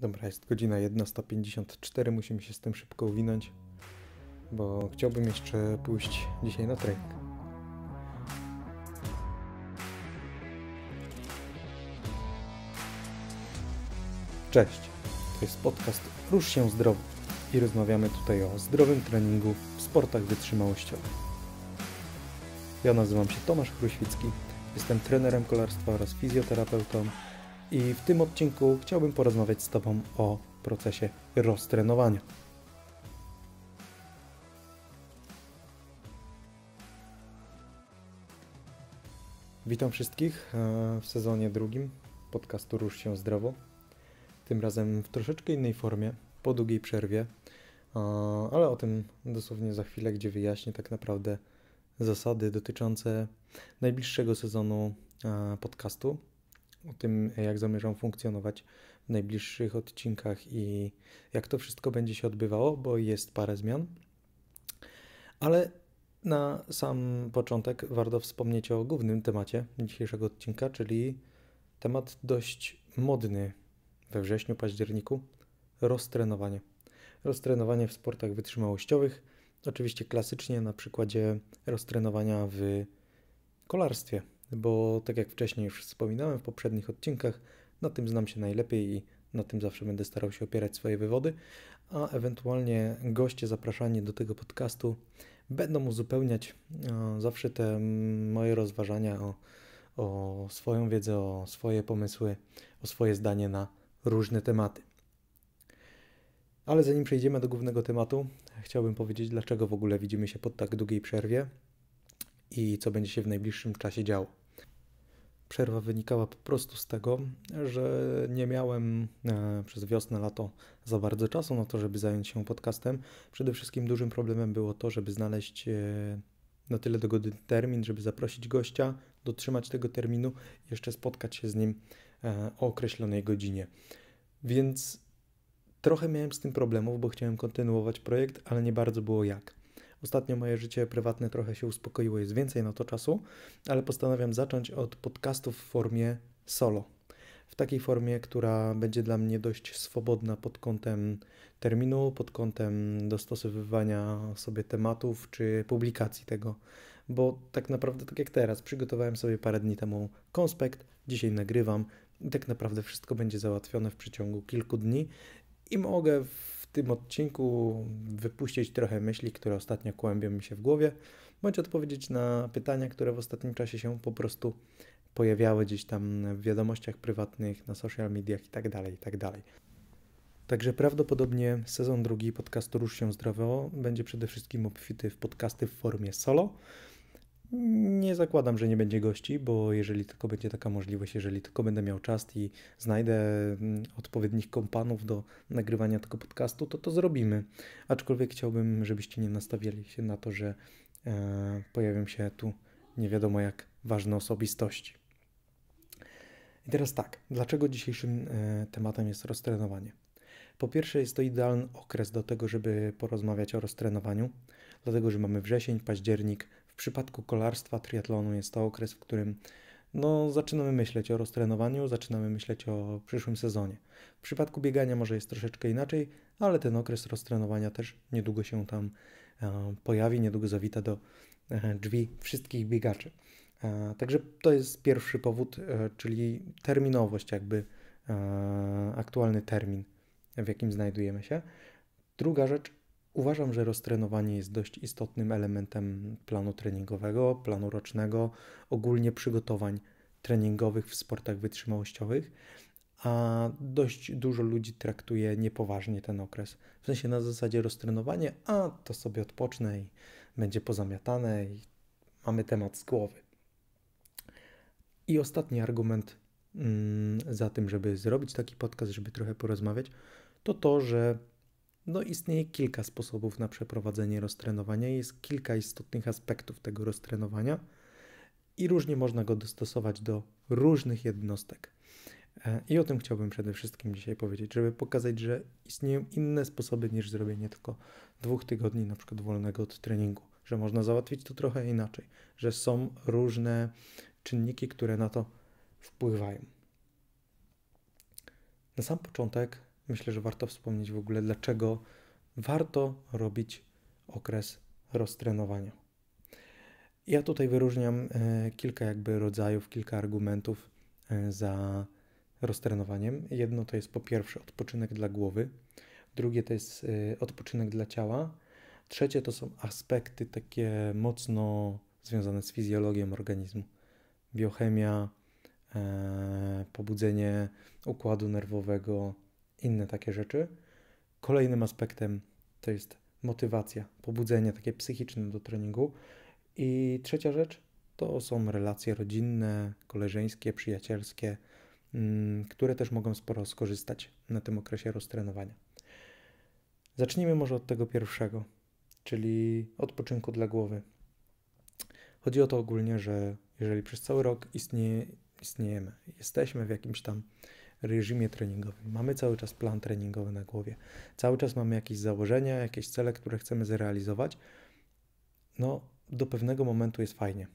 Dobra, jest godzina 11.54, musimy się z tym szybko uwinąć, bo chciałbym jeszcze pójść dzisiaj na trening. Cześć, to jest podcast Rusz się zdrowo i rozmawiamy tutaj o zdrowym treningu w sportach wytrzymałościowych. Ja nazywam się Tomasz Kruświcki, jestem trenerem kolarstwa oraz fizjoterapeutą i w tym odcinku chciałbym porozmawiać z Tobą o procesie roztrenowania. Witam wszystkich e, w sezonie drugim podcastu Rusz się zdrowo. Tym razem w troszeczkę innej formie, po długiej przerwie, e, ale o tym dosłownie za chwilę, gdzie wyjaśnię tak naprawdę zasady dotyczące najbliższego sezonu e, podcastu, o tym, jak zamierzam funkcjonować w najbliższych odcinkach i jak to wszystko będzie się odbywało, bo jest parę zmian. Ale na sam początek warto wspomnieć o głównym temacie dzisiejszego odcinka, czyli temat dość modny we wrześniu, październiku roztrenowanie. Roztrenowanie w sportach wytrzymałościowych, oczywiście klasycznie na przykładzie roztrenowania w kolarstwie bo tak jak wcześniej już wspominałem w poprzednich odcinkach, na tym znam się najlepiej i na tym zawsze będę starał się opierać swoje wywody, a ewentualnie goście zapraszani do tego podcastu będą uzupełniać e, zawsze te moje rozważania o, o swoją wiedzę, o swoje pomysły, o swoje zdanie na różne tematy. Ale zanim przejdziemy do głównego tematu, chciałbym powiedzieć, dlaczego w ogóle widzimy się po tak długiej przerwie i co będzie się w najbliższym czasie działo. Przerwa wynikała po prostu z tego, że nie miałem e, przez wiosnę, lato za bardzo czasu na to, żeby zająć się podcastem. Przede wszystkim dużym problemem było to, żeby znaleźć e, na tyle dogodny termin, żeby zaprosić gościa, dotrzymać tego terminu, jeszcze spotkać się z nim e, o określonej godzinie. Więc trochę miałem z tym problemów, bo chciałem kontynuować projekt, ale nie bardzo było jak. Ostatnio moje życie prywatne trochę się uspokoiło, jest więcej na to czasu, ale postanawiam zacząć od podcastów w formie solo. W takiej formie, która będzie dla mnie dość swobodna pod kątem terminu, pod kątem dostosowywania sobie tematów czy publikacji tego bo tak naprawdę, tak jak teraz, przygotowałem sobie parę dni temu konspekt, dzisiaj nagrywam i tak naprawdę wszystko będzie załatwione w przeciągu kilku dni i mogę tym odcinku wypuścić trochę myśli, które ostatnio kłębią mi się w głowie, bądź odpowiedzieć na pytania, które w ostatnim czasie się po prostu pojawiały gdzieś tam w wiadomościach prywatnych, na social mediach itd. Tak itd. Tak Także prawdopodobnie sezon drugi podcastu Rusz się zdrowo będzie przede wszystkim obfity w podcasty w formie solo. Nie zakładam, że nie będzie gości, bo jeżeli tylko będzie taka możliwość, jeżeli tylko będę miał czas i znajdę mm, odpowiednich kompanów do nagrywania tego podcastu, to to zrobimy. Aczkolwiek chciałbym, żebyście nie nastawiali się na to, że e, pojawią się tu nie wiadomo jak ważne osobistości. I teraz tak, dlaczego dzisiejszym e, tematem jest roztrenowanie? Po pierwsze, jest to idealny okres do tego, żeby porozmawiać o roztrenowaniu, dlatego że mamy wrzesień, październik, przypadku kolarstwa, triatlonu jest to okres, w którym no, zaczynamy myśleć o roztrenowaniu, zaczynamy myśleć o przyszłym sezonie. W przypadku biegania może jest troszeczkę inaczej, ale ten okres roztrenowania też niedługo się tam e, pojawi, niedługo zawita do e, drzwi wszystkich biegaczy. E, także to jest pierwszy powód, e, czyli terminowość, jakby e, aktualny termin, w jakim znajdujemy się. Druga rzecz Uważam, że roztrenowanie jest dość istotnym elementem planu treningowego, planu rocznego, ogólnie przygotowań treningowych w sportach wytrzymałościowych, a dość dużo ludzi traktuje niepoważnie ten okres. W sensie na zasadzie roztrenowanie, a to sobie odpocznę i będzie pozamiatane i mamy temat z głowy. I ostatni argument mm, za tym, żeby zrobić taki podcast, żeby trochę porozmawiać, to to, że no, istnieje kilka sposobów na przeprowadzenie roztrenowania, jest kilka istotnych aspektów tego roztrenowania i różnie można go dostosować do różnych jednostek. E, I o tym chciałbym przede wszystkim dzisiaj powiedzieć, żeby pokazać, że istnieją inne sposoby niż zrobienie tylko dwóch tygodni na przykład wolnego od treningu, że można załatwić to trochę inaczej, że są różne czynniki, które na to wpływają. Na sam początek myślę, że warto wspomnieć w ogóle, dlaczego warto robić okres roztrenowania. Ja tutaj wyróżniam e, kilka jakby rodzajów, kilka argumentów e, za roztrenowaniem. Jedno to jest po pierwsze odpoczynek dla głowy, drugie to jest e, odpoczynek dla ciała, trzecie to są aspekty takie mocno związane z fizjologią organizmu. Biochemia, pobudzenie układu nerwowego, inne takie rzeczy. Kolejnym aspektem to jest motywacja, pobudzenie takie psychiczne do treningu. I trzecia rzecz to są relacje rodzinne, koleżeńskie, przyjacielskie, mm, które też mogą sporo skorzystać na tym okresie roztrenowania. Zacznijmy może od tego pierwszego, czyli odpoczynku dla głowy. Chodzi o to ogólnie, że jeżeli przez cały rok istnieje, istniejemy, jesteśmy w jakimś tam reżimie treningowym. Mamy cały czas plan treningowy na głowie. Cały czas mamy jakieś założenia, jakieś cele, które chcemy zrealizować. No, do pewnego momentu jest fajnie.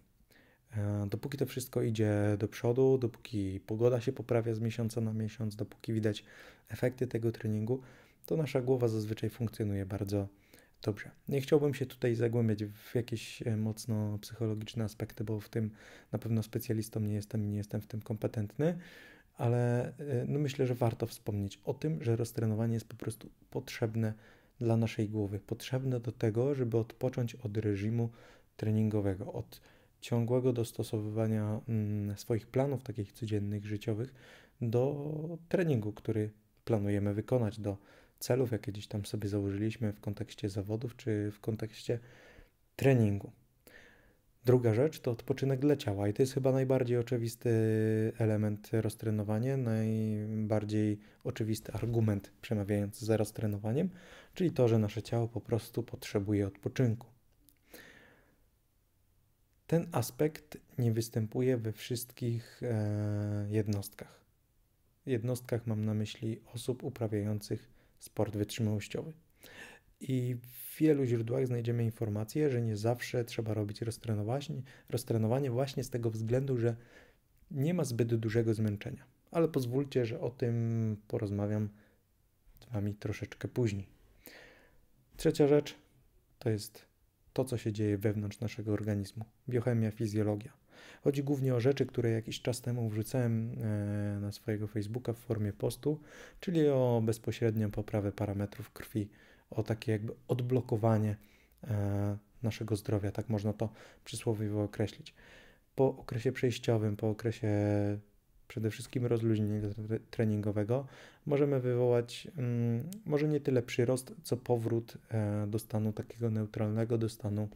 E, dopóki to wszystko idzie do przodu, dopóki pogoda się poprawia z miesiąca na miesiąc, dopóki widać efekty tego treningu, to nasza głowa zazwyczaj funkcjonuje bardzo dobrze. Nie chciałbym się tutaj zagłębiać w jakieś e, mocno psychologiczne aspekty, bo w tym na pewno specjalistą nie jestem i nie jestem w tym kompetentny ale e, no myślę, że warto wspomnieć o tym, że roztrenowanie jest po prostu potrzebne dla naszej głowy, potrzebne do tego, żeby odpocząć od reżimu treningowego, od ciągłego dostosowywania mm, swoich planów, takich codziennych, życiowych, do treningu, który planujemy wykonać, do celów, jakie gdzieś tam sobie założyliśmy w kontekście zawodów czy w kontekście treningu. Druga rzecz to odpoczynek dla ciała i to jest chyba najbardziej oczywisty element roztrenowania, najbardziej oczywisty argument przemawiający za roztrenowaniem, czyli to, że nasze ciało po prostu potrzebuje odpoczynku. Ten aspekt nie występuje we wszystkich e, jednostkach. Jednostkach mam na myśli osób uprawiających sport wytrzymałościowy. I wielu źródłach znajdziemy informację, że nie zawsze trzeba robić roztrenowanie, roztrenowanie właśnie z tego względu, że nie ma zbyt dużego zmęczenia. Ale pozwólcie, że o tym porozmawiam z Wami troszeczkę później. Trzecia rzecz to jest to, co się dzieje wewnątrz naszego organizmu biochemia, fizjologia. Chodzi głównie o rzeczy, które jakiś czas temu wrzucałem e, na swojego Facebooka w formie postu, czyli o bezpośrednią poprawę parametrów krwi o takie jakby odblokowanie e, naszego zdrowia, tak można to przysłowiowo określić. Po okresie przejściowym, po okresie przede wszystkim rozluźnienia treningowego, możemy wywołać mm, może nie tyle przyrost, co powrót e, do stanu takiego neutralnego, do stanu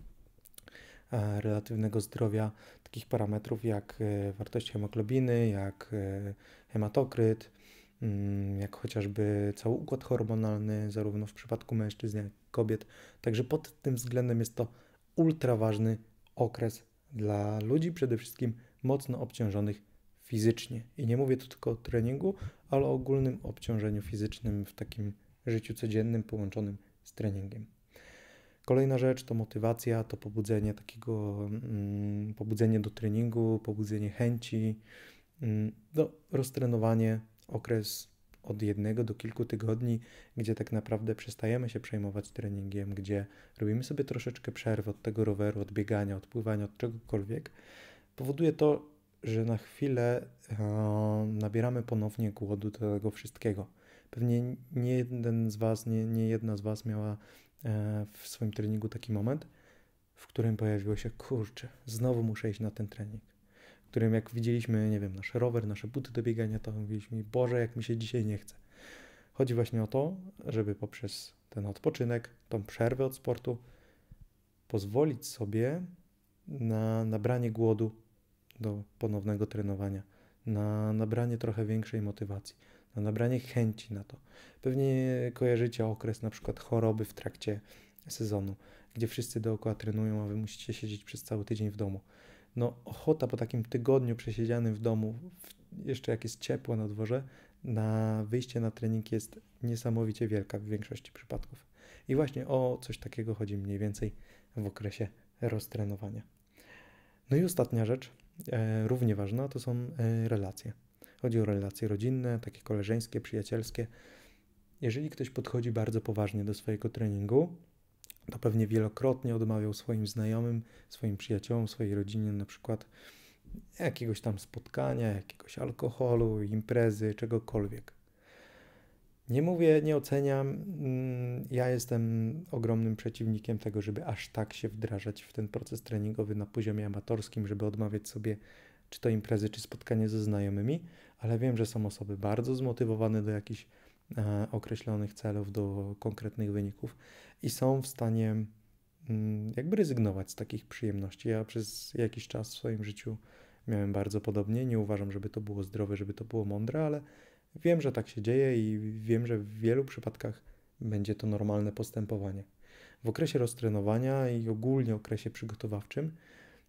e, relatywnego zdrowia takich parametrów jak wartość hemoglobiny, jak hematokryt, Mm, jak chociażby cały układ hormonalny, zarówno w przypadku mężczyzn, jak i kobiet. Także pod tym względem jest to ultra ważny okres dla ludzi, przede wszystkim mocno obciążonych fizycznie. I nie mówię tu tylko o treningu, ale o ogólnym obciążeniu fizycznym w takim życiu codziennym połączonym z treningiem. Kolejna rzecz to motywacja, to pobudzenie takiego, mm, pobudzenie do treningu, pobudzenie chęci, do mm, no, roztrenowanie okres od jednego do kilku tygodni, gdzie tak naprawdę przestajemy się przejmować treningiem, gdzie robimy sobie troszeczkę przerwy od tego roweru, od biegania, od pływania, od czegokolwiek, powoduje to, że na chwilę e, nabieramy ponownie głodu do tego wszystkiego. Pewnie nie jeden z Was, nie, nie jedna z Was miała e, w swoim treningu taki moment, w którym pojawiło się, kurczę, znowu muszę iść na ten trening którym jak widzieliśmy, nie wiem, nasz rower, nasze buty do biegania, to mówiliśmy, Boże, jak mi się dzisiaj nie chce. Chodzi właśnie o to, żeby poprzez ten odpoczynek, tą przerwę od sportu, pozwolić sobie na nabranie głodu do ponownego trenowania, na nabranie trochę większej motywacji, na nabranie chęci na to. Pewnie kojarzycie okres na przykład choroby w trakcie sezonu, gdzie wszyscy dookoła trenują, a wy musicie siedzieć przez cały tydzień w domu no ochota po takim tygodniu przesiedzianym w domu, jeszcze jak jest ciepło na dworze, na wyjście na trening jest niesamowicie wielka w większości przypadków. I właśnie o coś takiego chodzi mniej więcej w okresie roztrenowania. No i ostatnia rzecz, e, równie ważna, to są e, relacje. Chodzi o relacje rodzinne, takie koleżeńskie, przyjacielskie. Jeżeli ktoś podchodzi bardzo poważnie do swojego treningu, to pewnie wielokrotnie odmawiał swoim znajomym, swoim przyjaciołom, swojej rodzinie na przykład jakiegoś tam spotkania, jakiegoś alkoholu, imprezy, czegokolwiek. Nie mówię, nie oceniam. Mm, ja jestem ogromnym przeciwnikiem tego, żeby aż tak się wdrażać w ten proces treningowy na poziomie amatorskim, żeby odmawiać sobie czy to imprezy, czy spotkanie ze znajomymi, ale wiem, że są osoby bardzo zmotywowane do jakichś E, określonych celów, do konkretnych wyników i są w stanie mm, jakby rezygnować z takich przyjemności. Ja przez jakiś czas w swoim życiu miałem bardzo podobnie. Nie uważam, żeby to było zdrowe, żeby to było mądre, ale wiem, że tak się dzieje i wiem, że w wielu przypadkach będzie to normalne postępowanie. W okresie roztrenowania i ogólnie okresie przygotowawczym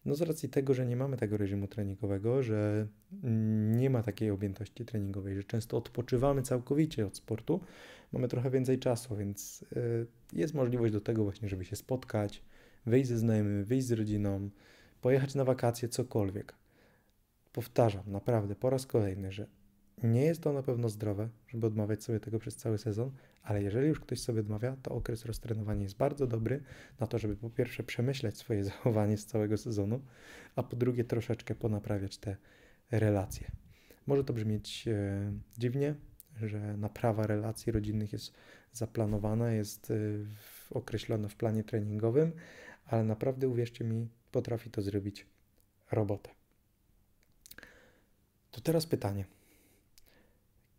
no z racji tego, że nie mamy tego reżimu treningowego, że nie ma takiej objętości treningowej, że często odpoczywamy całkowicie od sportu, mamy trochę więcej czasu, więc y, jest możliwość do tego właśnie, żeby się spotkać, wyjść ze znajomymi, wyjść z rodziną, pojechać na wakacje, cokolwiek. Powtarzam naprawdę po raz kolejny, że nie jest to na pewno zdrowe, żeby odmawiać sobie tego przez cały sezon, ale jeżeli już ktoś sobie odmawia, to okres roztrenowania jest bardzo dobry na to, żeby po pierwsze przemyśleć swoje zachowanie z całego sezonu, a po drugie troszeczkę ponaprawiać te relacje. Może to brzmieć e, dziwnie, że naprawa relacji rodzinnych jest zaplanowana, jest e, określona w planie treningowym, ale naprawdę uwierzcie mi, potrafi to zrobić robotę. To teraz pytanie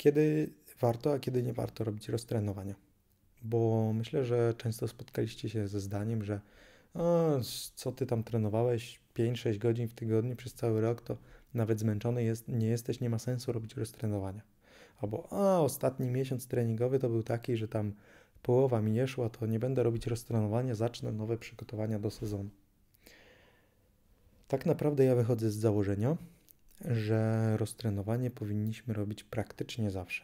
kiedy warto, a kiedy nie warto robić roztrenowania? Bo myślę, że często spotkaliście się ze zdaniem, że o, co ty tam trenowałeś 5-6 godzin w tygodniu przez cały rok, to nawet zmęczony jest, nie jesteś, nie ma sensu robić roztrenowania. Albo a ostatni miesiąc treningowy to był taki, że tam połowa mi nie szła, to nie będę robić roztrenowania, zacznę nowe przygotowania do sezonu. Tak naprawdę ja wychodzę z założenia, że roztrenowanie powinniśmy robić praktycznie zawsze.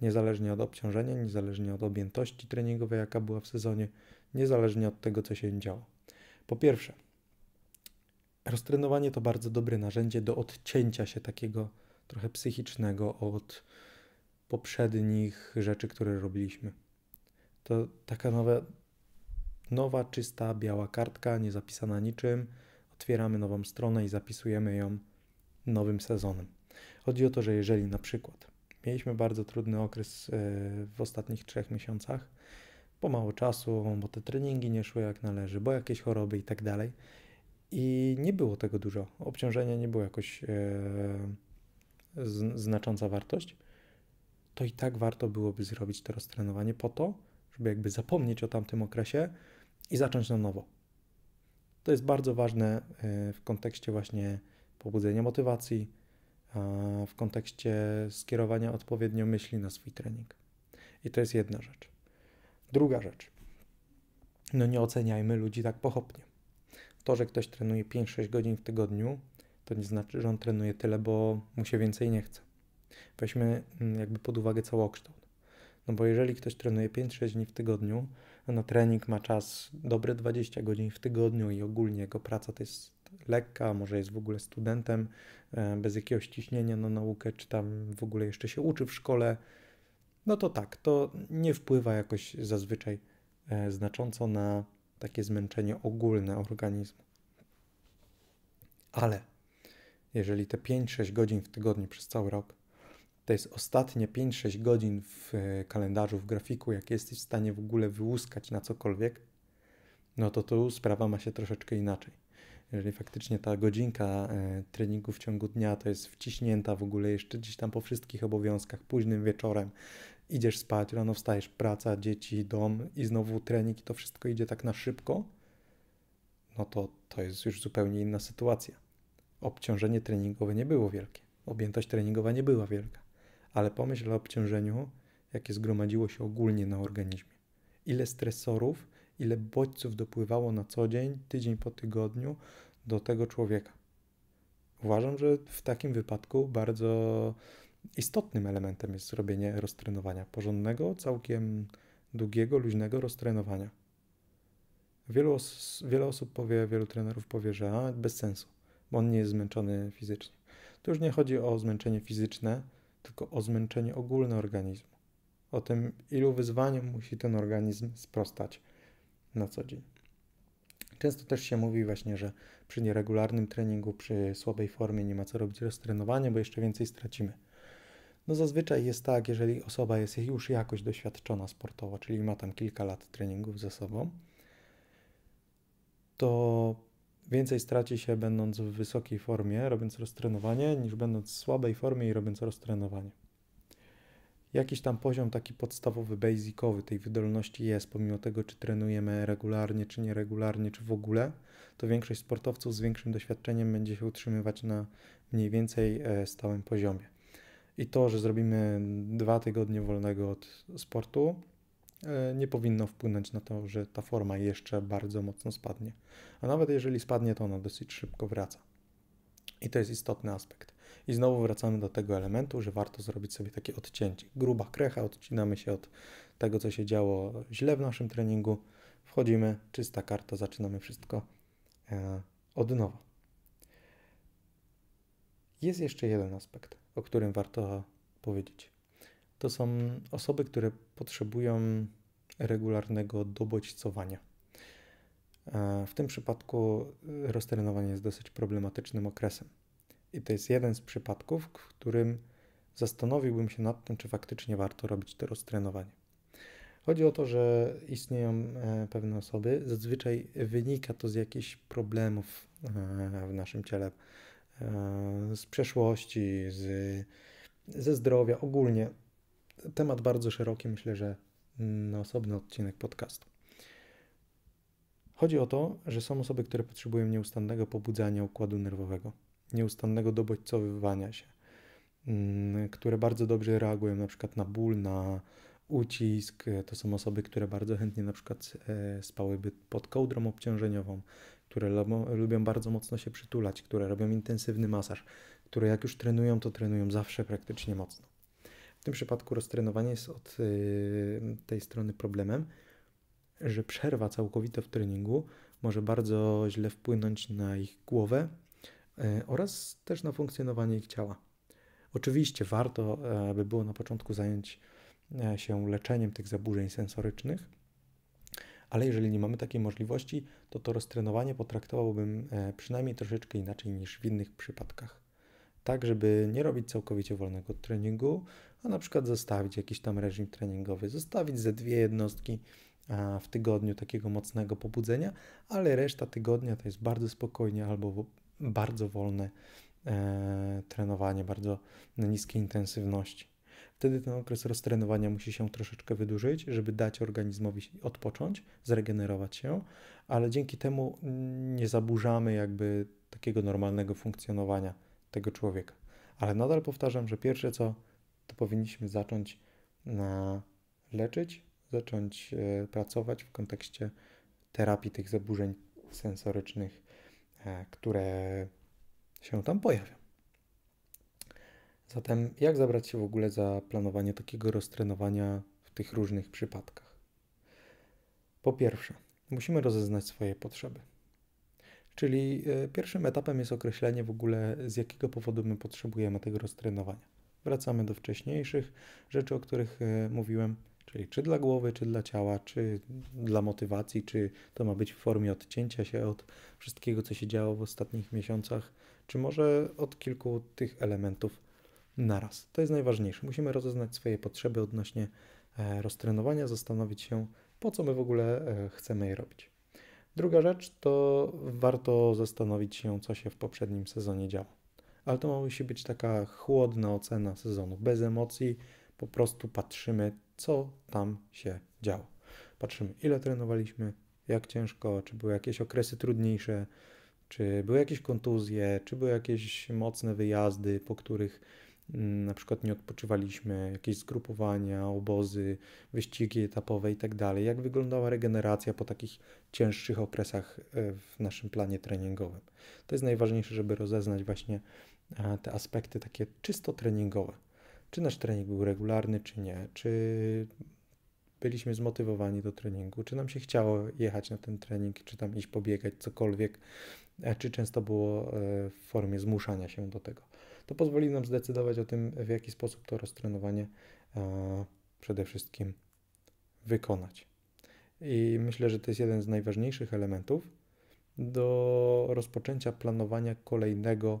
Niezależnie od obciążenia, niezależnie od objętości treningowej, jaka była w sezonie, niezależnie od tego, co się działo. Po pierwsze, roztrenowanie to bardzo dobre narzędzie do odcięcia się takiego trochę psychicznego od poprzednich rzeczy, które robiliśmy. To taka nowa, nowa, czysta, biała kartka, niezapisana niczym. Otwieramy nową stronę i zapisujemy ją nowym sezonem. Chodzi o to, że jeżeli na przykład mieliśmy bardzo trudny okres e, w ostatnich trzech miesiącach, bo mało czasu, bo te treningi nie szły jak należy, bo jakieś choroby i tak dalej. I nie było tego dużo. Obciążenia nie było jakoś e, znacząca wartość. To i tak warto byłoby zrobić to roztrenowanie po to, żeby jakby zapomnieć o tamtym okresie i zacząć na nowo. To jest bardzo ważne e, w kontekście właśnie pobudzenie motywacji w kontekście skierowania odpowiednio myśli na swój trening. I to jest jedna rzecz. Druga rzecz. No nie oceniajmy ludzi tak pochopnie. To, że ktoś trenuje 5-6 godzin w tygodniu, to nie znaczy, że on trenuje tyle, bo mu się więcej nie chce. Weźmy mm, jakby pod uwagę całokształt. No bo jeżeli ktoś trenuje 5-6 dni w tygodniu, a na trening ma czas dobre 20 godzin w tygodniu i ogólnie jego praca to jest lekka, może jest w ogóle studentem e, bez jakiegoś ciśnienia na naukę, czy tam w ogóle jeszcze się uczy w szkole, no to tak, to nie wpływa jakoś zazwyczaj e, znacząco na takie zmęczenie ogólne organizmu. Ale jeżeli te 5-6 godzin w tygodniu przez cały rok to jest ostatnie 5-6 godzin w e, kalendarzu, w grafiku, jakie jesteś w stanie w ogóle wyłuskać na cokolwiek, no to tu sprawa ma się troszeczkę inaczej jeżeli faktycznie ta godzinka e, treningu w ciągu dnia to jest wciśnięta w ogóle jeszcze gdzieś tam po wszystkich obowiązkach, późnym wieczorem, idziesz spać, rano wstajesz, praca, dzieci, dom i znowu trening i to wszystko idzie tak na szybko, no to to jest już zupełnie inna sytuacja. Obciążenie treningowe nie było wielkie, objętość treningowa nie była wielka, ale pomyśl o obciążeniu, jakie zgromadziło się ogólnie na organizmie. Ile stresorów, ile bodźców dopływało na co dzień, tydzień po tygodniu do tego człowieka. Uważam, że w takim wypadku bardzo istotnym elementem jest zrobienie roztrenowania porządnego, całkiem długiego, luźnego roztrenowania. Wielu os wiele osób powie, wielu trenerów powie, że a, bez sensu, bo on nie jest zmęczony fizycznie. Tu już nie chodzi o zmęczenie fizyczne, tylko o zmęczenie ogólne organizmu. O tym, ilu wyzwaniom musi ten organizm sprostać, na co dzień. Często też się mówi właśnie, że przy nieregularnym treningu, przy słabej formie nie ma co robić roztrenowania, bo jeszcze więcej stracimy. No zazwyczaj jest tak, jeżeli osoba jest już jakoś doświadczona sportowo, czyli ma tam kilka lat treningów ze sobą, to więcej straci się będąc w wysokiej formie, robiąc roztrenowanie, niż będąc w słabej formie i robiąc roztrenowanie jakiś tam poziom taki podstawowy, basicowy tej wydolności jest, pomimo tego, czy trenujemy regularnie, czy nieregularnie, czy w ogóle, to większość sportowców z większym doświadczeniem będzie się utrzymywać na mniej więcej e, stałym poziomie. I to, że zrobimy dwa tygodnie wolnego od sportu, e, nie powinno wpłynąć na to, że ta forma jeszcze bardzo mocno spadnie. A nawet jeżeli spadnie, to ona dosyć szybko wraca. I to jest istotny aspekt. I znowu wracamy do tego elementu, że warto zrobić sobie takie odcięcie. Gruba krecha, odcinamy się od tego, co się działo źle w naszym treningu. Wchodzimy, czysta karta, zaczynamy wszystko e, od nowa. Jest jeszcze jeden aspekt, o którym warto powiedzieć. To są osoby, które potrzebują regularnego dobodźcowania. E, w tym przypadku e, roztrenowanie jest dosyć problematycznym okresem i to jest jeden z przypadków, w którym zastanowiłbym się nad tym, czy faktycznie warto robić to roztrenowanie. Chodzi o to, że istnieją e, pewne osoby, zazwyczaj wynika to z jakichś problemów e, w naszym ciele, e, z przeszłości, z, ze zdrowia, ogólnie. Temat bardzo szeroki, myślę, że mm, na osobny odcinek podcastu. Chodzi o to, że są osoby, które potrzebują nieustannego pobudzania układu nerwowego nieustannego dobodźcowywania się, mm, które bardzo dobrze reagują na przykład na ból, na ucisk. To są osoby, które bardzo chętnie na przykład e, spałyby pod kołdrą obciążeniową, które lubią bardzo mocno się przytulać, które robią intensywny masaż, które jak już trenują, to trenują zawsze praktycznie mocno. W tym przypadku roztrenowanie jest od e, tej strony problemem, że przerwa całkowita w treningu może bardzo źle wpłynąć na ich głowę, E, oraz też na funkcjonowanie ich ciała. Oczywiście warto e, by było na początku zająć e, się leczeniem tych zaburzeń sensorycznych, ale jeżeli nie mamy takiej możliwości, to to roztrenowanie potraktowałbym przynajmniej troszeczkę inaczej niż w innych przypadkach. Tak, żeby nie robić całkowicie wolnego treningu, a na przykład zostawić jakiś tam reżim treningowy, zostawić ze dwie jednostki w tygodniu takiego mocnego pobudzenia, ale reszta tygodnia to jest bardzo spokojnie albo bardzo wolne e, trenowanie, bardzo niskiej intensywności. Wtedy ten okres roztrenowania musi się troszeczkę wydłużyć, żeby dać organizmowi odpocząć, zregenerować się, ale dzięki temu nie zaburzamy jakby takiego normalnego funkcjonowania tego człowieka. Ale nadal powtarzam, że pierwsze co, to powinniśmy zacząć na leczyć, zacząć e, pracować w kontekście terapii tych zaburzeń sensorycznych E, które się tam pojawią. Zatem, jak zabrać się w ogóle za planowanie takiego roztrenowania w tych różnych przypadkach? Po pierwsze, musimy rozeznać swoje potrzeby. Czyli e, pierwszym etapem jest określenie w ogóle, z jakiego powodu my potrzebujemy tego roztrenowania. Wracamy do wcześniejszych rzeczy, o których e, mówiłem. Czyli czy dla głowy, czy dla ciała, czy dla motywacji, czy to ma być w formie odcięcia się od wszystkiego, co się działo w ostatnich miesiącach, czy może od kilku tych elementów naraz. To jest najważniejsze. Musimy rozeznać swoje potrzeby odnośnie e, roztrenowania, zastanowić się, po co my w ogóle e, chcemy je robić. Druga rzecz to warto zastanowić się, co się w poprzednim sezonie działo. Ale to musi być taka chłodna ocena sezonu, bez emocji, po prostu patrzymy, co tam się działo. Patrzymy, ile trenowaliśmy, jak ciężko, czy były jakieś okresy trudniejsze, czy były jakieś kontuzje, czy były jakieś mocne wyjazdy, po których mm, na przykład nie odpoczywaliśmy, jakieś zgrupowania, obozy, wyścigi etapowe i tak dalej. Jak wyglądała regeneracja po takich cięższych okresach e, w naszym planie treningowym? To jest najważniejsze, żeby rozeznać właśnie e, te aspekty takie czysto treningowe czy nasz trening był regularny, czy nie, czy byliśmy zmotywowani do treningu, czy nam się chciało jechać na ten trening, czy tam iść pobiegać, cokolwiek, e, czy często było e, w formie zmuszania się do tego. To pozwoli nam zdecydować o tym, w jaki sposób to roztrenowanie e, przede wszystkim wykonać. I myślę, że to jest jeden z najważniejszych elementów do rozpoczęcia planowania kolejnego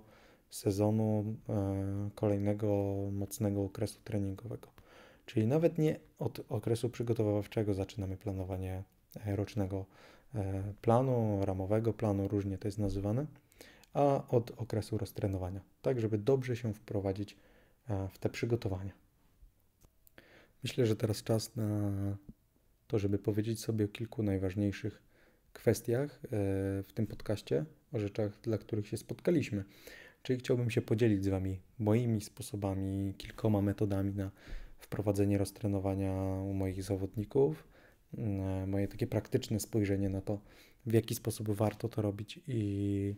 sezonu e, kolejnego mocnego okresu treningowego. Czyli nawet nie od okresu przygotowawczego zaczynamy planowanie e, rocznego e, planu, ramowego planu, różnie to jest nazywane, a od okresu roztrenowania, tak żeby dobrze się wprowadzić w te przygotowania. Myślę, że teraz czas na to, żeby powiedzieć sobie o kilku najważniejszych kwestiach w tym podcaście, o rzeczach, dla których się spotkaliśmy. Czyli chciałbym się podzielić z Wami moimi sposobami, kilkoma metodami na wprowadzenie roztrenowania u moich zawodników, e, moje takie praktyczne spojrzenie na to, w jaki sposób warto to robić i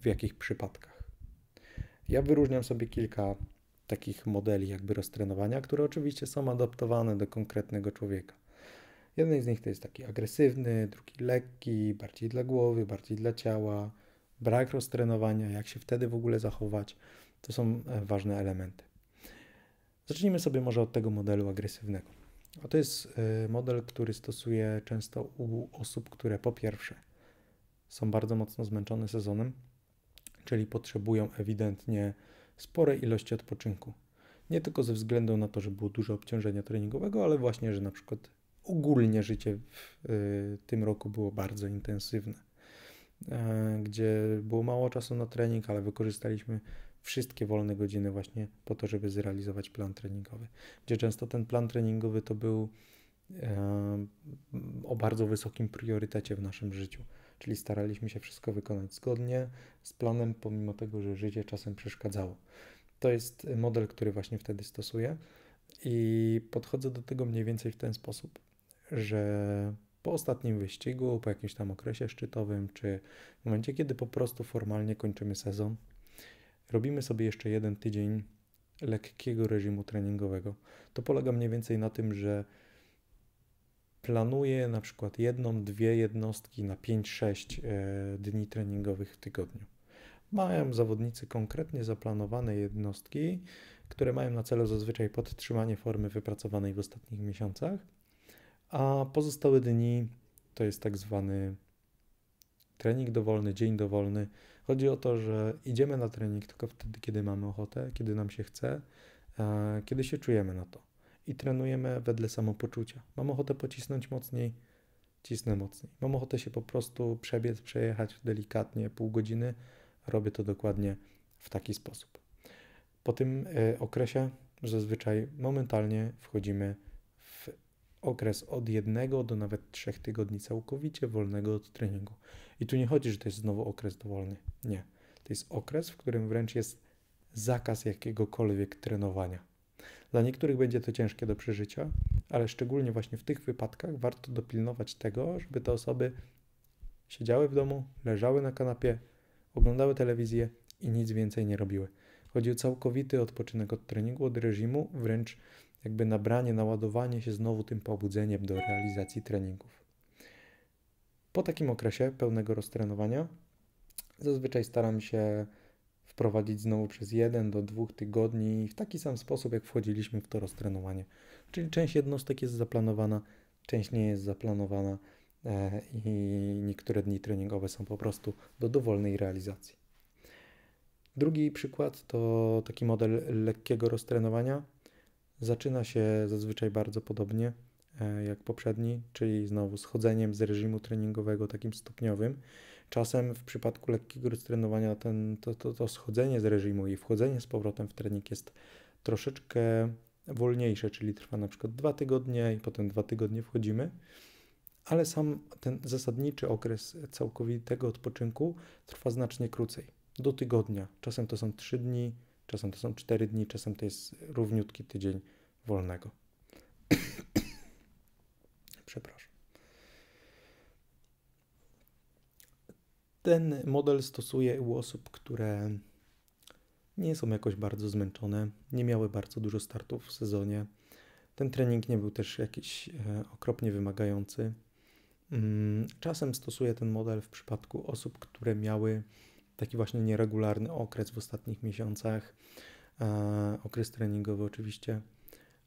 w jakich przypadkach. Ja wyróżniam sobie kilka takich modeli jakby roztrenowania, które oczywiście są adaptowane do konkretnego człowieka. Jeden z nich to jest taki agresywny, drugi lekki, bardziej dla głowy, bardziej dla ciała, brak roztrenowania, jak się wtedy w ogóle zachować, to są e, ważne elementy. Zacznijmy sobie może od tego modelu agresywnego. A to jest e, model, który stosuję często u osób, które po pierwsze są bardzo mocno zmęczone sezonem, czyli potrzebują ewidentnie sporej ilości odpoczynku. Nie tylko ze względu na to, że było dużo obciążenia treningowego, ale właśnie, że na przykład ogólnie życie w e, tym roku było bardzo intensywne. E, gdzie było mało czasu na trening, ale wykorzystaliśmy wszystkie wolne godziny właśnie po to, żeby zrealizować plan treningowy. Gdzie często ten plan treningowy to był e, o bardzo wysokim priorytecie w naszym życiu. Czyli staraliśmy się wszystko wykonać zgodnie z planem, pomimo tego, że życie czasem przeszkadzało. To jest model, który właśnie wtedy stosuję i podchodzę do tego mniej więcej w ten sposób, że po ostatnim wyścigu, po jakimś tam okresie szczytowym, czy w momencie, kiedy po prostu formalnie kończymy sezon, robimy sobie jeszcze jeden tydzień lekkiego reżimu treningowego. To polega mniej więcej na tym, że planuję na przykład jedną, dwie jednostki na 5-6 e, dni treningowych w tygodniu. Mają zawodnicy konkretnie zaplanowane jednostki, które mają na celu zazwyczaj podtrzymanie formy wypracowanej w ostatnich miesiącach a pozostałe dni to jest tak zwany trening dowolny, dzień dowolny. Chodzi o to, że idziemy na trening tylko wtedy, kiedy mamy ochotę, kiedy nam się chce, e, kiedy się czujemy na to. I trenujemy wedle samopoczucia. Mam ochotę pocisnąć mocniej, cisnę mocniej. Mam ochotę się po prostu przebiec, przejechać delikatnie pół godziny. Robię to dokładnie w taki sposób. Po tym e, okresie zazwyczaj momentalnie wchodzimy okres od jednego do nawet trzech tygodni całkowicie wolnego od treningu. I tu nie chodzi, że to jest znowu okres dowolny. Nie. To jest okres, w którym wręcz jest zakaz jakiegokolwiek trenowania. Dla niektórych będzie to ciężkie do przeżycia, ale szczególnie właśnie w tych wypadkach warto dopilnować tego, żeby te osoby siedziały w domu, leżały na kanapie, oglądały telewizję i nic więcej nie robiły. Chodzi o całkowity odpoczynek od treningu, od reżimu, wręcz jakby nabranie, naładowanie się znowu tym pobudzeniem do realizacji treningów. Po takim okresie pełnego roztrenowania zazwyczaj staram się wprowadzić znowu przez jeden do dwóch tygodni w taki sam sposób, jak wchodziliśmy w to roztrenowanie. Czyli część jednostek jest zaplanowana, część nie jest zaplanowana e, i niektóre dni treningowe są po prostu do dowolnej realizacji. Drugi przykład to taki model lekkiego roztrenowania, Zaczyna się zazwyczaj bardzo podobnie e, jak poprzedni, czyli znowu schodzeniem z reżimu treningowego takim stopniowym. Czasem w przypadku lekkiego trenowania ten, to, to, to schodzenie z reżimu i wchodzenie z powrotem w trening jest troszeczkę wolniejsze, czyli trwa na przykład dwa tygodnie i potem dwa tygodnie wchodzimy, ale sam ten zasadniczy okres całkowitego odpoczynku trwa znacznie krócej, do tygodnia. Czasem to są trzy dni, Czasem to są 4 dni, czasem to jest równiutki tydzień wolnego. Przepraszam. Ten model stosuję u osób, które nie są jakoś bardzo zmęczone, nie miały bardzo dużo startów w sezonie. Ten trening nie był też jakiś e, okropnie wymagający. Mm, czasem stosuję ten model w przypadku osób, które miały taki właśnie nieregularny okres w ostatnich miesiącach, e, okres treningowy oczywiście,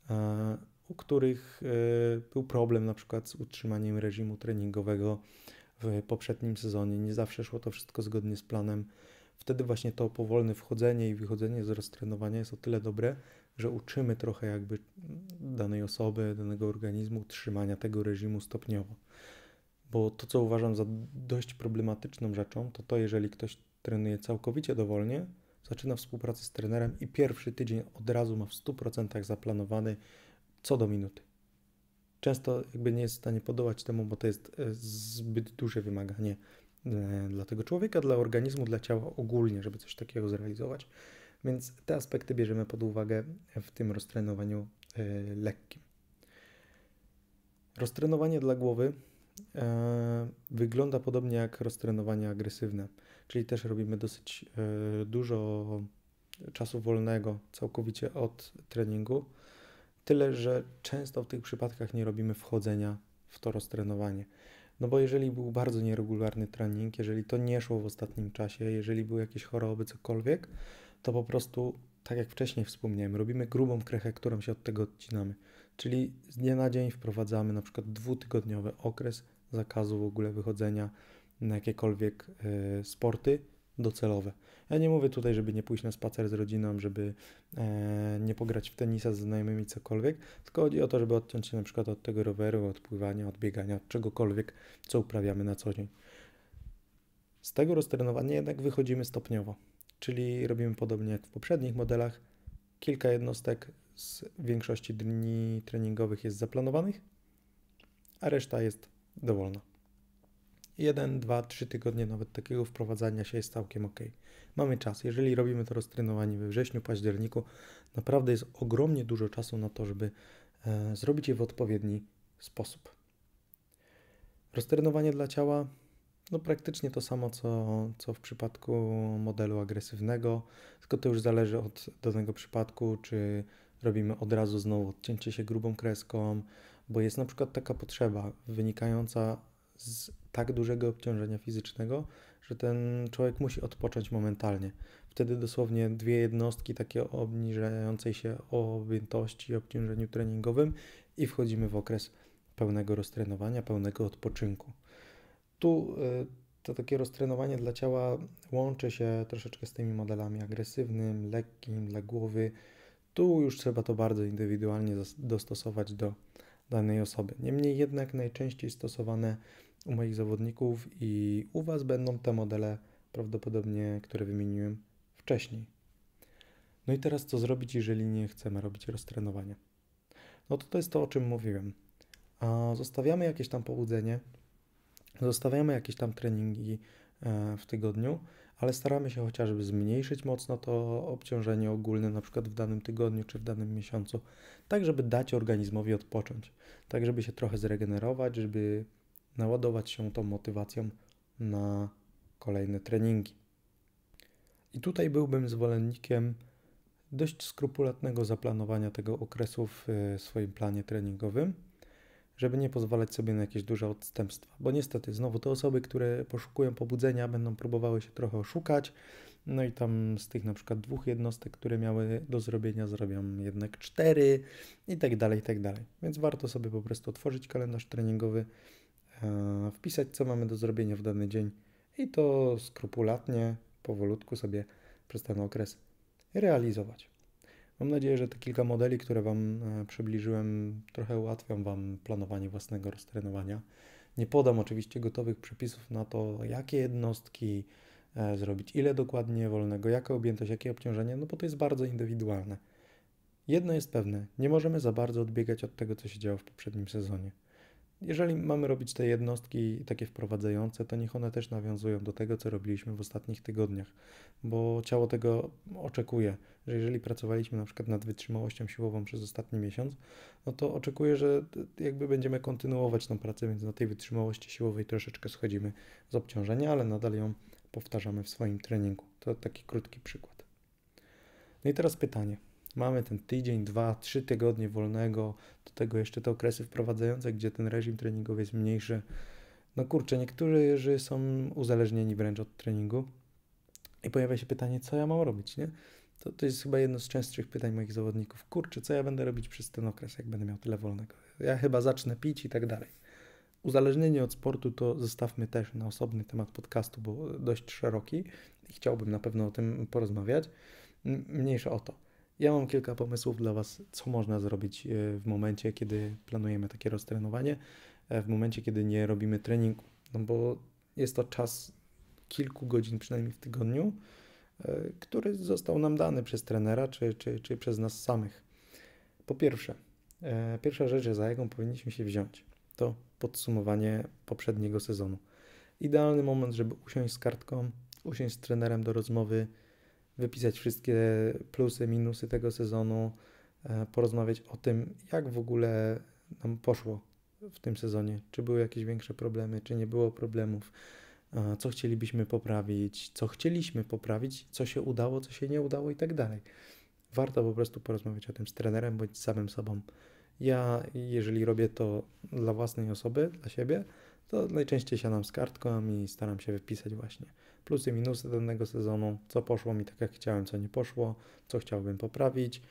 e, u których e, był problem na przykład z utrzymaniem reżimu treningowego w poprzednim sezonie. Nie zawsze szło to wszystko zgodnie z planem. Wtedy właśnie to powolne wchodzenie i wychodzenie z roztrenowania jest o tyle dobre, że uczymy trochę jakby danej osoby, danego organizmu trzymania tego reżimu stopniowo. Bo to, co uważam za dość problematyczną rzeczą, to to, jeżeli ktoś trenuje całkowicie dowolnie, zaczyna współpracę z trenerem i pierwszy tydzień od razu ma w 100% zaplanowany co do minuty. Często jakby nie jest w stanie podołać temu, bo to jest e, zbyt duże wymaganie e, dla tego człowieka, dla organizmu, dla ciała ogólnie, żeby coś takiego zrealizować. Więc te aspekty bierzemy pod uwagę w tym roztrenowaniu e, lekkim. Roztrenowanie dla głowy wygląda podobnie jak roztrenowanie agresywne czyli też robimy dosyć e, dużo czasu wolnego całkowicie od treningu. Tyle, że często w tych przypadkach nie robimy wchodzenia w to roztrenowanie. No bo jeżeli był bardzo nieregularny trening, jeżeli to nie szło w ostatnim czasie, jeżeli były jakieś choroby, cokolwiek, to po prostu, tak jak wcześniej wspomniałem, robimy grubą krechę, którą się od tego odcinamy. Czyli z dnia na dzień wprowadzamy na przykład dwutygodniowy okres zakazu w ogóle wychodzenia na jakiekolwiek e, sporty docelowe. Ja nie mówię tutaj, żeby nie pójść na spacer z rodziną, żeby e, nie pograć w tenisa z znajomymi, cokolwiek, tylko chodzi o to, żeby odciąć się na przykład od tego roweru, od pływania, od biegania, od czegokolwiek, co uprawiamy na co dzień. Z tego roztrenowania jednak wychodzimy stopniowo, czyli robimy podobnie jak w poprzednich modelach, kilka jednostek z większości dni treningowych jest zaplanowanych, a reszta jest dowolna. 1, 2, 3 tygodnie nawet takiego wprowadzania się jest całkiem ok. Mamy czas. Jeżeli robimy to roztrenowanie we wrześniu, październiku, naprawdę jest ogromnie dużo czasu na to, żeby e, zrobić je w odpowiedni sposób. Roztrenowanie dla ciała no praktycznie to samo, co, co w przypadku modelu agresywnego, tylko to już zależy od danego przypadku, czy robimy od razu znowu odcięcie się grubą kreską, bo jest na przykład taka potrzeba wynikająca z tak dużego obciążenia fizycznego, że ten człowiek musi odpocząć momentalnie. Wtedy dosłownie dwie jednostki takie obniżającej się objętości i obciążeniu treningowym i wchodzimy w okres pełnego roztrenowania, pełnego odpoczynku. Tu y, to takie roztrenowanie dla ciała łączy się troszeczkę z tymi modelami agresywnym, lekkim, dla głowy. Tu już trzeba to bardzo indywidualnie dostosować do danej osoby. Niemniej jednak najczęściej stosowane u moich zawodników i u Was będą te modele prawdopodobnie, które wymieniłem wcześniej. No i teraz co zrobić, jeżeli nie chcemy robić roztrenowania? No to to jest to, o czym mówiłem. Zostawiamy jakieś tam pobudzenie, zostawiamy jakieś tam treningi e, w tygodniu, ale staramy się chociażby zmniejszyć mocno to obciążenie ogólne, na przykład w danym tygodniu czy w danym miesiącu, tak żeby dać organizmowi odpocząć, tak żeby się trochę zregenerować, żeby naładować się tą motywacją na kolejne treningi. I tutaj byłbym zwolennikiem dość skrupulatnego zaplanowania tego okresu w e, swoim planie treningowym, żeby nie pozwalać sobie na jakieś duże odstępstwa. Bo niestety, znowu te osoby, które poszukują pobudzenia, będą próbowały się trochę oszukać. No i tam z tych na przykład dwóch jednostek, które miały do zrobienia, zrobią jednak cztery i tak dalej, i tak dalej. Więc warto sobie po prostu otworzyć kalendarz treningowy, E, wpisać, co mamy do zrobienia w dany dzień i to skrupulatnie, powolutku sobie przez ten okres realizować. Mam nadzieję, że te kilka modeli, które Wam e, przybliżyłem, trochę ułatwią Wam planowanie własnego roztrenowania. Nie podam oczywiście gotowych przepisów na to, jakie jednostki e, zrobić, ile dokładnie wolnego, jaka objętość, jakie obciążenie, no bo to jest bardzo indywidualne. Jedno jest pewne, nie możemy za bardzo odbiegać od tego, co się działo w poprzednim sezonie jeżeli mamy robić te jednostki takie wprowadzające, to niech one też nawiązują do tego, co robiliśmy w ostatnich tygodniach, bo ciało tego oczekuje, że jeżeli pracowaliśmy na przykład nad wytrzymałością siłową przez ostatni miesiąc, no to oczekuje, że jakby będziemy kontynuować tą pracę, więc na tej wytrzymałości siłowej troszeczkę schodzimy z obciążenia, ale nadal ją powtarzamy w swoim treningu. To taki krótki przykład. No i teraz pytanie. Mamy ten tydzień, dwa, trzy tygodnie wolnego, do tego jeszcze te okresy wprowadzające, gdzie ten reżim treningowy jest mniejszy. No kurczę, niektórzy są uzależnieni wręcz od treningu i pojawia się pytanie, co ja mam robić, nie? To, to jest chyba jedno z częstszych pytań moich zawodników. Kurczę, co ja będę robić przez ten okres, jak będę miał tyle wolnego? Ja chyba zacznę pić i tak dalej. Uzależnienie od sportu to zostawmy też na osobny temat podcastu, bo dość szeroki i chciałbym na pewno o tym porozmawiać. Mniejsze o to. Ja mam kilka pomysłów dla Was, co można zrobić e, w momencie, kiedy planujemy takie roztrenowanie, e, w momencie, kiedy nie robimy treningu, no bo jest to czas kilku godzin przynajmniej w tygodniu, e, który został nam dany przez trenera czy, czy, czy przez nas samych. Po pierwsze, pierwsza rzecz, za jaką powinniśmy się wziąć, to podsumowanie poprzedniego sezonu. Idealny moment, żeby usiąść z kartką, usiąść z trenerem do rozmowy, wypisać wszystkie plusy, minusy tego sezonu, e, porozmawiać o tym, jak w ogóle nam poszło w tym sezonie. Czy były jakieś większe problemy, czy nie było problemów, e, co chcielibyśmy poprawić, co chcieliśmy poprawić, co się udało, co się nie udało i tak dalej. Warto po prostu porozmawiać o tym z trenerem bądź z samym sobą. Ja, jeżeli robię to dla własnej osoby, dla siebie, to najczęściej siadam z kartką i staram się wypisać właśnie plusy i minusy danego sezonu, co poszło mi tak jak chciałem, co nie poszło, co chciałbym poprawić.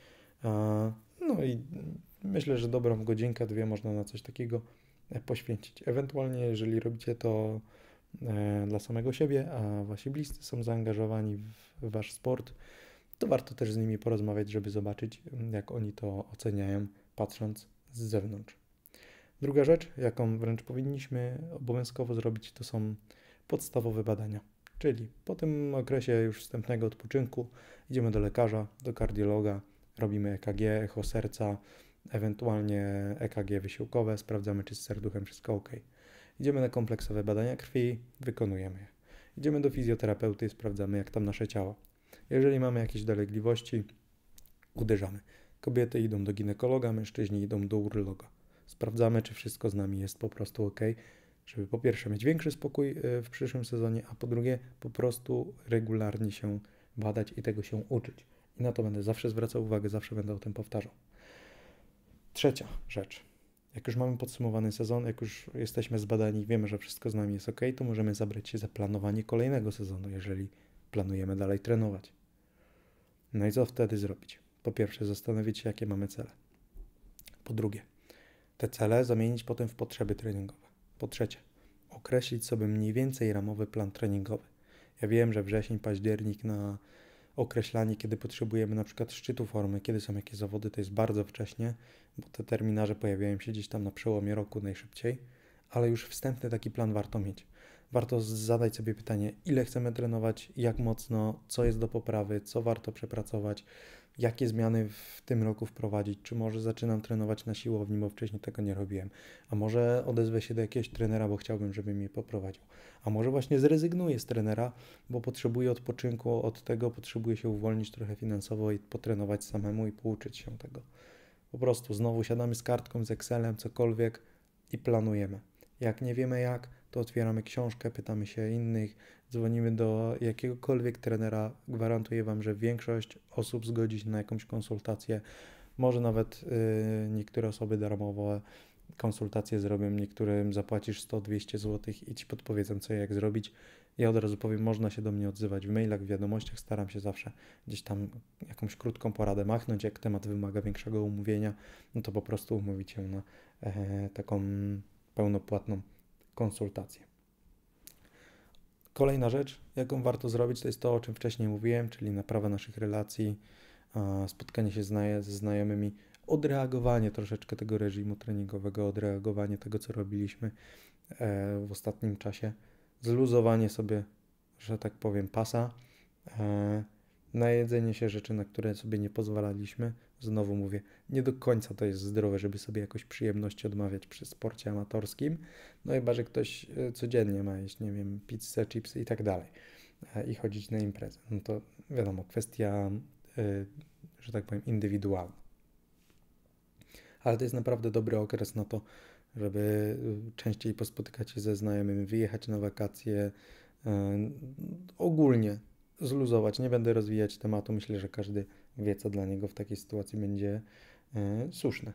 No i myślę, że dobrą godzinkę, dwie można na coś takiego e, poświęcić. Ewentualnie, jeżeli robicie to e, dla samego siebie, a wasi bliscy są zaangażowani w wasz sport, to warto też z nimi porozmawiać, żeby zobaczyć, jak oni to oceniają, patrząc z zewnątrz. Druga rzecz, jaką wręcz powinniśmy obowiązkowo zrobić, to są podstawowe badania. Czyli po tym okresie już wstępnego odpoczynku idziemy do lekarza, do kardiologa, robimy EKG, echo serca, ewentualnie EKG wysiłkowe, sprawdzamy czy z serduchem wszystko ok. Idziemy na kompleksowe badania krwi, wykonujemy je. Idziemy do fizjoterapeuty, sprawdzamy jak tam nasze ciało. Jeżeli mamy jakieś dolegliwości, uderzamy. Kobiety idą do ginekologa, mężczyźni idą do urologa. Sprawdzamy, czy wszystko z nami jest po prostu ok, żeby po pierwsze mieć większy spokój e, w przyszłym sezonie, a po drugie po prostu regularnie się badać i tego się uczyć. I na to będę zawsze zwracał uwagę, zawsze będę o tym powtarzał. Trzecia rzecz. Jak już mamy podsumowany sezon, jak już jesteśmy zbadani, wiemy, że wszystko z nami jest ok, to możemy zabrać się za planowanie kolejnego sezonu, jeżeli planujemy dalej trenować. No i co wtedy zrobić? Po pierwsze, zastanowić się, jakie mamy cele. Po drugie, te cele zamienić potem w potrzeby treningowe. Po trzecie, określić sobie mniej więcej ramowy plan treningowy. Ja wiem, że wrzesień, październik na określanie, kiedy potrzebujemy na przykład szczytu formy, kiedy są jakieś zawody, to jest bardzo wcześnie, bo te terminarze pojawiają się gdzieś tam na przełomie roku najszybciej, ale już wstępny taki plan warto mieć. Warto zadać sobie pytanie, ile chcemy trenować, jak mocno, co jest do poprawy, co warto przepracować, jakie zmiany w tym roku wprowadzić, czy może zaczynam trenować na siłowni, bo wcześniej tego nie robiłem, a może odezwę się do jakiegoś trenera, bo chciałbym, żeby mnie poprowadził, a może właśnie zrezygnuję z trenera, bo potrzebuję odpoczynku od tego, potrzebuję się uwolnić trochę finansowo i potrenować samemu i pouczyć się tego. Po prostu znowu siadamy z kartką, z Excelem, cokolwiek i planujemy. Jak nie wiemy jak, to otwieramy książkę, pytamy się innych, dzwonimy do jakiegokolwiek trenera. Gwarantuję Wam, że większość osób zgodzi się na jakąś konsultację. Może nawet y, niektóre osoby darmowo konsultacje zrobią, niektórym zapłacisz 100-200 zł i Ci podpowiedzą, co jak zrobić. Ja od razu powiem, można się do mnie odzywać w mailach, w wiadomościach. Staram się zawsze gdzieś tam jakąś krótką poradę machnąć. Jak temat wymaga większego umówienia, no to po prostu umówić się na e, taką pełnopłatną konsultacje. Kolejna rzecz, jaką warto zrobić, to jest to, o czym wcześniej mówiłem, czyli naprawa naszych relacji, spotkanie się ze znajomymi, odreagowanie troszeczkę tego reżimu treningowego, odreagowanie tego, co robiliśmy e, w ostatnim czasie, zluzowanie sobie, że tak powiem, pasa, e, najedzenie się rzeczy, na które sobie nie pozwalaliśmy, Znowu mówię, nie do końca to jest zdrowe, żeby sobie jakoś przyjemności odmawiać przy sporcie amatorskim. No chyba, że ktoś e, codziennie ma jeść, nie wiem, pizzę, chipsy i tak dalej e, i chodzić na imprezę. No to wiadomo, kwestia, e, że tak powiem, indywidualna. Ale to jest naprawdę dobry okres na to, żeby częściej pospotykać się ze znajomymi, wyjechać na wakacje, ogólnie zluzować. Nie będę rozwijać tematu, myślę, że każdy wie, co dla niego w takiej sytuacji będzie e, słuszne.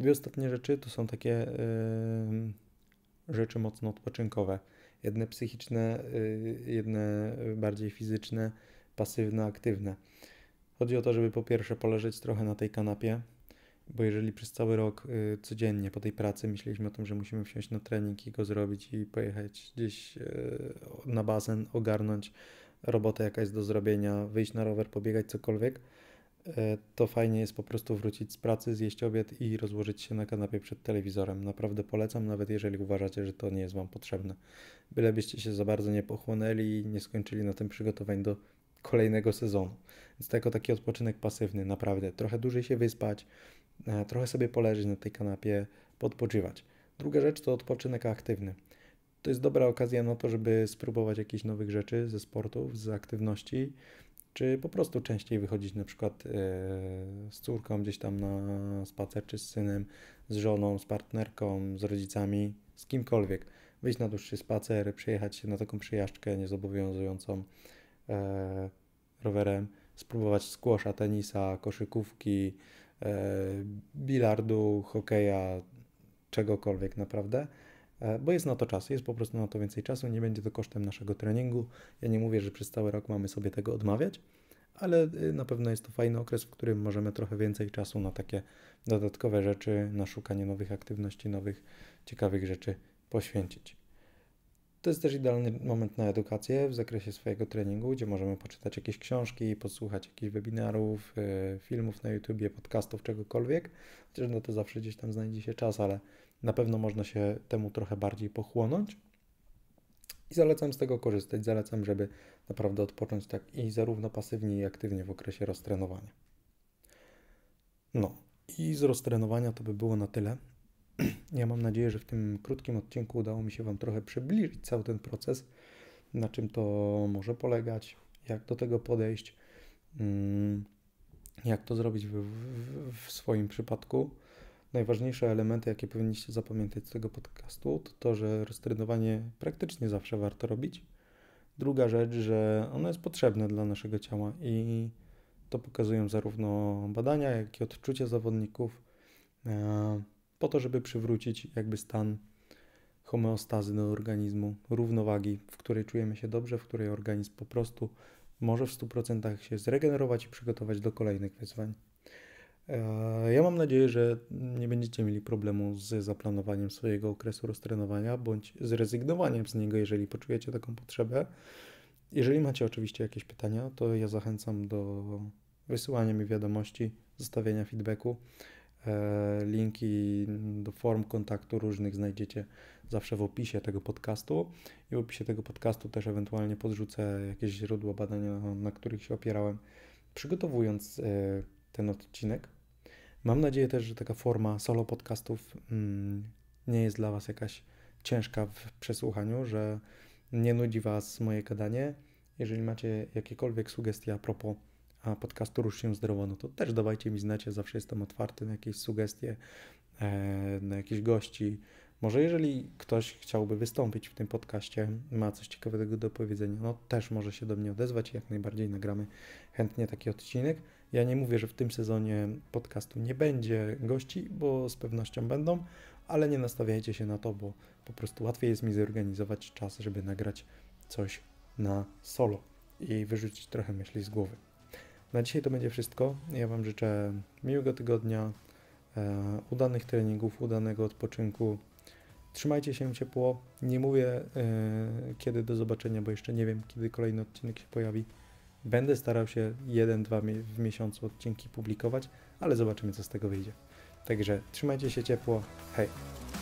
Dwie ostatnie rzeczy to są takie e, rzeczy mocno odpoczynkowe. Jedne psychiczne, e, jedne bardziej fizyczne, pasywne, aktywne. Chodzi o to, żeby po pierwsze poleżeć trochę na tej kanapie, bo jeżeli przez cały rok y, codziennie po tej pracy myśleliśmy o tym, że musimy wsiąść na trening i go zrobić i pojechać gdzieś y, na basen, ogarnąć robota jaka jest do zrobienia, wyjść na rower, pobiegać cokolwiek, e, to fajnie jest po prostu wrócić z pracy, zjeść obiad i rozłożyć się na kanapie przed telewizorem. Naprawdę polecam, nawet jeżeli uważacie, że to nie jest Wam potrzebne. Bylebyście się za bardzo nie pochłonęli i nie skończyli na tym przygotowań do kolejnego sezonu. Więc to jako taki odpoczynek pasywny, naprawdę. Trochę dłużej się wyspać, e, trochę sobie poleżeć na tej kanapie, podpoczywać. Druga rzecz to odpoczynek aktywny to jest dobra okazja na to, żeby spróbować jakichś nowych rzeczy ze sportów, z aktywności, czy po prostu częściej wychodzić na przykład e, z córką gdzieś tam na spacer, czy z synem, z żoną, z partnerką, z rodzicami, z kimkolwiek. Wyjść na dłuższy spacer, przyjechać się na taką przejażdżkę niezobowiązującą e, rowerem, spróbować skłosza, tenisa, koszykówki, e, bilardu, hokeja, czegokolwiek naprawdę. E, bo jest na to czas, jest po prostu na to więcej czasu, nie będzie to kosztem naszego treningu. Ja nie mówię, że przez cały rok mamy sobie tego odmawiać, ale y, na pewno jest to fajny okres, w którym możemy trochę więcej czasu na takie dodatkowe rzeczy, na szukanie nowych aktywności, nowych ciekawych rzeczy poświęcić. To jest też idealny moment na edukację w zakresie swojego treningu, gdzie możemy poczytać jakieś książki, posłuchać jakichś webinarów, e, filmów na YouTubie, podcastów, czegokolwiek. Chociaż no to zawsze gdzieś tam znajdzie się czas, ale na pewno można się temu trochę bardziej pochłonąć. I zalecam z tego korzystać. Zalecam, żeby naprawdę odpocząć tak i zarówno pasywnie, i aktywnie w okresie roztrenowania. No, i z roztrenowania to by było na tyle. Ja mam nadzieję, że w tym krótkim odcinku udało mi się Wam trochę przybliżyć cały ten proces, na czym to może polegać, jak do tego podejść, mm, jak to zrobić w, w, w swoim przypadku. Najważniejsze elementy, jakie powinniście zapamiętać z tego podcastu, to to, że roztrenowanie praktycznie zawsze warto robić. Druga rzecz, że ono jest potrzebne dla naszego ciała i to pokazują zarówno badania, jak i odczucia zawodników, e, po to, żeby przywrócić jakby stan homeostazy do organizmu, równowagi, w której czujemy się dobrze, w której organizm po prostu może w 100% się zregenerować i przygotować do kolejnych wyzwań. E, ja mam nadzieję, że nie będziecie mieli problemu z zaplanowaniem swojego okresu roztrenowania bądź zrezygnowaniem z niego, jeżeli poczujecie taką potrzebę. Jeżeli macie oczywiście jakieś pytania, to ja zachęcam do wysyłania mi wiadomości, zostawienia feedbacku. E, linki do form kontaktu różnych znajdziecie zawsze w opisie tego podcastu i w opisie tego podcastu też ewentualnie podrzucę jakieś źródła badania, na których się opierałem, przygotowując e, ten odcinek. Mam nadzieję też, że taka forma solo podcastów mm, nie jest dla Was jakaś ciężka w przesłuchaniu, że nie nudzi Was moje gadanie. Jeżeli macie jakiekolwiek sugestie a propos podcastu Rusz się zdrowo, no to też dawajcie mi znać, ja zawsze jestem otwarty na jakieś sugestie, e, na jakichś gości. Może jeżeli ktoś chciałby wystąpić w tym podcaście, ma coś ciekawego do powiedzenia, no też może się do mnie odezwać, jak najbardziej nagramy chętnie taki odcinek. Ja nie mówię, że w tym sezonie podcastu nie będzie gości, bo z pewnością będą, ale nie nastawiajcie się na to, bo po prostu łatwiej jest mi zorganizować czas, żeby nagrać coś na solo i wyrzucić trochę myśli z głowy. Na dzisiaj to będzie wszystko. Ja Wam życzę miłego tygodnia, e, udanych treningów, udanego odpoczynku. Trzymajcie się ciepło. Nie mówię e, kiedy do zobaczenia, bo jeszcze nie wiem, kiedy kolejny odcinek się pojawi Będę starał się jeden, dwa w miesiącu odcinki publikować, ale zobaczymy co z tego wyjdzie. Także trzymajcie się ciepło, hej!